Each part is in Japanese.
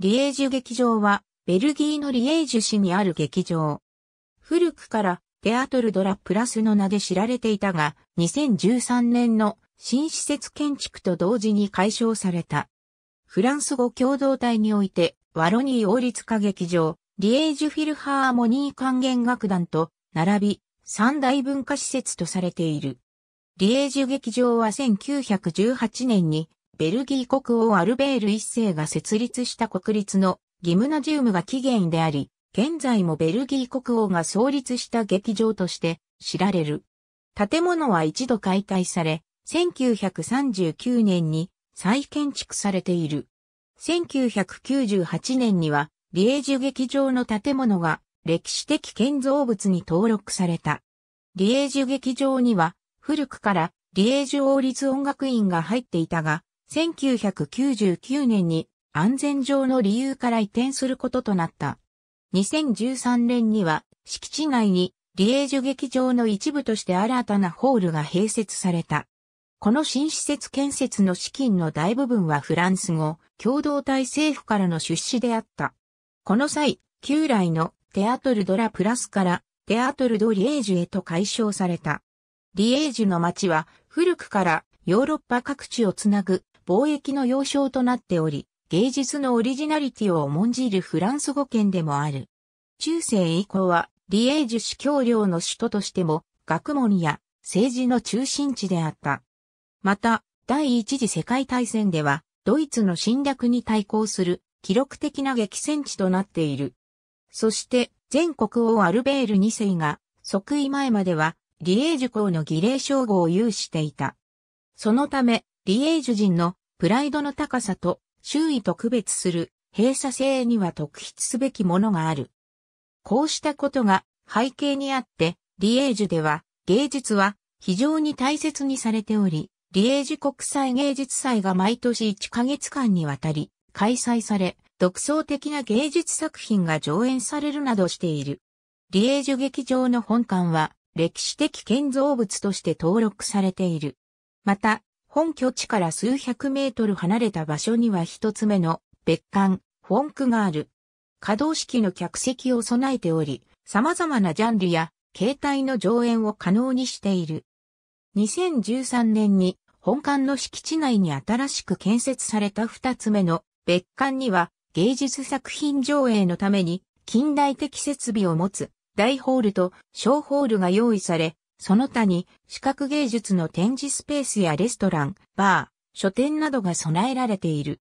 リエージュ劇場は、ベルギーのリエージュ市にある劇場。古くから、テアトル・ド・ラ・プラスの名で知られていたが、2013年の新施設建築と同時に解消された。フランス語共同体において、ワロニー王立歌劇場、リエージュ・フィルハーモニー管弦楽団と、並び、三大文化施設とされている。リエージュ劇場は1918年にベルギー国王アルベール一世が設立した国立のギムナジウムが起源であり、現在もベルギー国王が創立した劇場として知られる。建物は一度解体され、1939年に再建築されている。1998年には、リエージュ劇場の建物が歴史的建造物に登録された。リエージュ劇場には、古くからリエージュ王立音楽院が入っていたが、1999年に安全上の理由から移転することとなった。2013年には敷地内にリエージュ劇場の一部として新たなホールが併設された。この新施設建設の資金の大部分はフランス語、共同体政府からの出資であった。この際、旧来のテアトルドラプラスからテアトルドリエージュへと解消された。リエージュの街は古くからヨーロッパ各地をつなぐ貿易の要衝となっており、芸術のオリジナリティを重んじるフランス語圏でもある。中世以降は、リエージュ市教領の首都としても、学問や政治の中心地であった。また、第一次世界大戦では、ドイツの侵略に対抗する記録的な激戦地となっている。そして、全国王アルベール2世が、即位前までは、リエージュ公の儀礼称号を有していた。そのため、リエージュ人のプライドの高さと周囲と区別する閉鎖性には特筆すべきものがある。こうしたことが背景にあって、リエージュでは芸術は非常に大切にされており、リエージュ国際芸術祭が毎年1ヶ月間にわたり開催され、独創的な芸術作品が上演されるなどしている。リエージュ劇場の本館は歴史的建造物として登録されている。また、本拠地から数百メートル離れた場所には一つ目の別館、フォンクがある。可動式の客席を備えており、様々なジャンルや携帯の上演を可能にしている。2013年に本館の敷地内に新しく建設された二つ目の別館には芸術作品上映のために近代的設備を持つ大ホールと小ホールが用意され、その他に、視覚芸術の展示スペースやレストラン、バー、書店などが備えられている。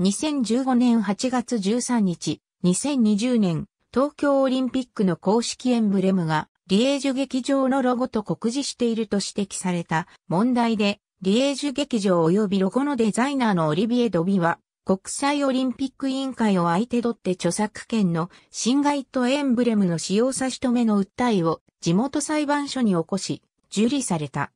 2015年8月13日、2020年、東京オリンピックの公式エンブレムが、リエージュ劇場のロゴと酷似していると指摘された問題で、リエージュ劇場及びロゴのデザイナーのオリビエ・ドビは、国際オリンピック委員会を相手取って著作権の侵害とエンブレムの使用差し止めの訴えを地元裁判所に起こし、受理された。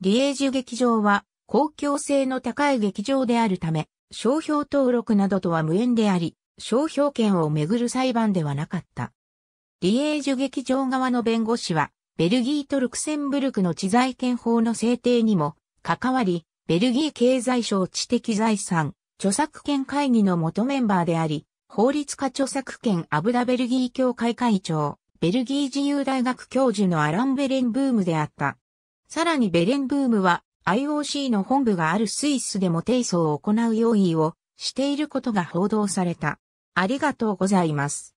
リエージュ劇場は公共性の高い劇場であるため、商標登録などとは無縁であり、商標権をめぐる裁判ではなかった。リエージュ劇場側の弁護士は、ベルギーとルクセンブルクの知財権法の制定にも関わり、ベルギー経済省知的財産著作権会議の元メンバーであり、法律家著作権アブダベルギー協会会長、ベルギー自由大学教授のアラン・ベレンブームであった。さらにベレンブームは IOC の本部があるスイスでも提訴を行う用意をしていることが報道された。ありがとうございます。